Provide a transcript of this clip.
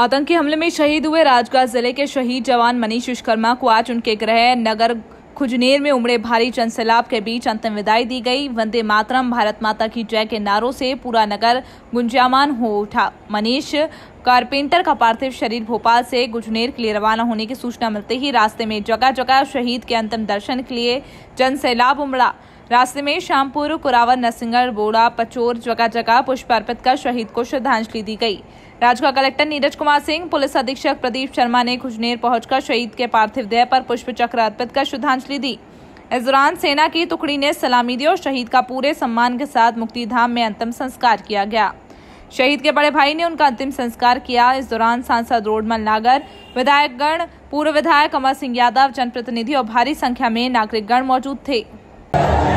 आतंकी हमले में शहीद हुए राजगढ़ जिले के शहीद जवान मनीष विश्वकर्मा को आज उनके गृह नगर खुजनेर में उमड़े भारी जनसैलाब के बीच अंतिम विदाई दी गई वंदे मातरम भारत माता की जय के नारों से पूरा नगर गुंजामान हो उठा मनीष कारपेंटर का पार्थिव शरीर भोपाल से गुजनेर के लिए रवाना होने की सूचना मिलते ही रास्ते में जगह जगह शहीद के अंतिम दर्शन के लिए जन सैलाब उमड़ा रास्ते में श्यामपुर कुरावर नरसिंगढ़ बोड़ा पचोर जगह जगह पुष्प अर्पित कर शहीद को श्रद्धांजलि दी गई राजगढ़ कलेक्टर नीरज कुमार सिंह पुलिस अधीक्षक प्रदीप शर्मा ने खुजनेर पहुंचकर शहीद के पार्थिव देह पर पुष्प चक्र अर्पित कर श्रद्धांजलि दी इस दौरान सेना की टुकड़ी ने सलामी दी और शहीद का पूरे सम्मान के साथ मुक्तिधाम में अंतिम संस्कार किया गया शहीद के बड़े भाई ने उनका अंतिम संस्कार किया इस दौरान सांसद रोडमल नागर विधायकगण पूर्व विधायक अमर सिंह यादव जनप्रतिनिधि और भारी संख्या में नागरिकगण मौजूद थे